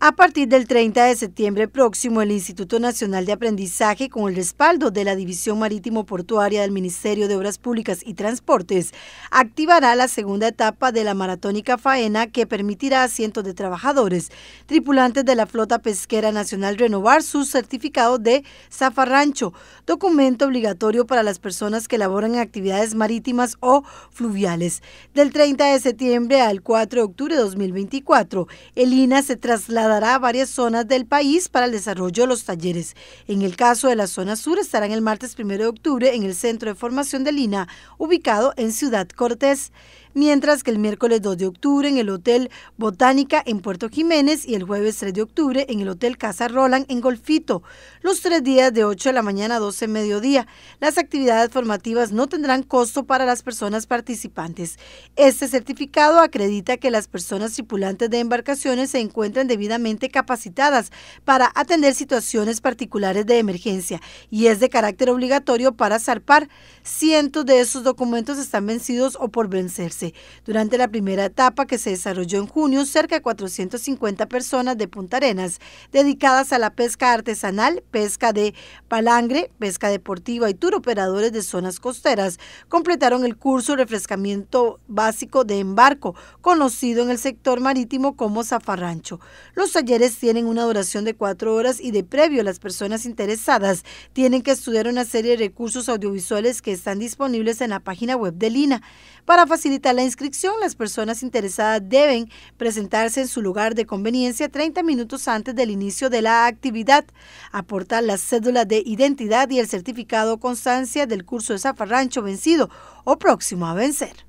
A partir del 30 de septiembre próximo, el Instituto Nacional de Aprendizaje, con el respaldo de la División Marítimo Portuaria del Ministerio de Obras Públicas y Transportes, activará la segunda etapa de la maratónica faena que permitirá a cientos de trabajadores, tripulantes de la Flota Pesquera Nacional, renovar su certificado de zafarrancho, documento obligatorio para las personas que elaboran actividades marítimas o fluviales. Del 30 de septiembre al 4 de octubre de 2024, el INA se traslada dará varias zonas del país para el desarrollo de los talleres. En el caso de la zona sur, estarán el martes 1 de octubre en el Centro de Formación de Lina, ubicado en Ciudad Cortés mientras que el miércoles 2 de octubre en el Hotel Botánica en Puerto Jiménez y el jueves 3 de octubre en el Hotel Casa Roland en Golfito, los tres días de 8 de la mañana a 12 de mediodía. Las actividades formativas no tendrán costo para las personas participantes. Este certificado acredita que las personas tripulantes de embarcaciones se encuentran debidamente capacitadas para atender situaciones particulares de emergencia y es de carácter obligatorio para zarpar. Cientos de esos documentos están vencidos o por vencerse. Durante la primera etapa que se desarrolló en junio, cerca de 450 personas de Punta Arenas dedicadas a la pesca artesanal, pesca de palangre, pesca deportiva y operadores de zonas costeras completaron el curso refrescamiento básico de embarco, conocido en el sector marítimo como zafarrancho. Los talleres tienen una duración de cuatro horas y de previo las personas interesadas tienen que estudiar una serie de recursos audiovisuales que están disponibles en la página web de Lina para facilitar la inscripción. Las personas interesadas deben presentarse en su lugar de conveniencia 30 minutos antes del inicio de la actividad, aportar las cédulas de identidad y el certificado constancia del curso de zafarrancho vencido o próximo a vencer.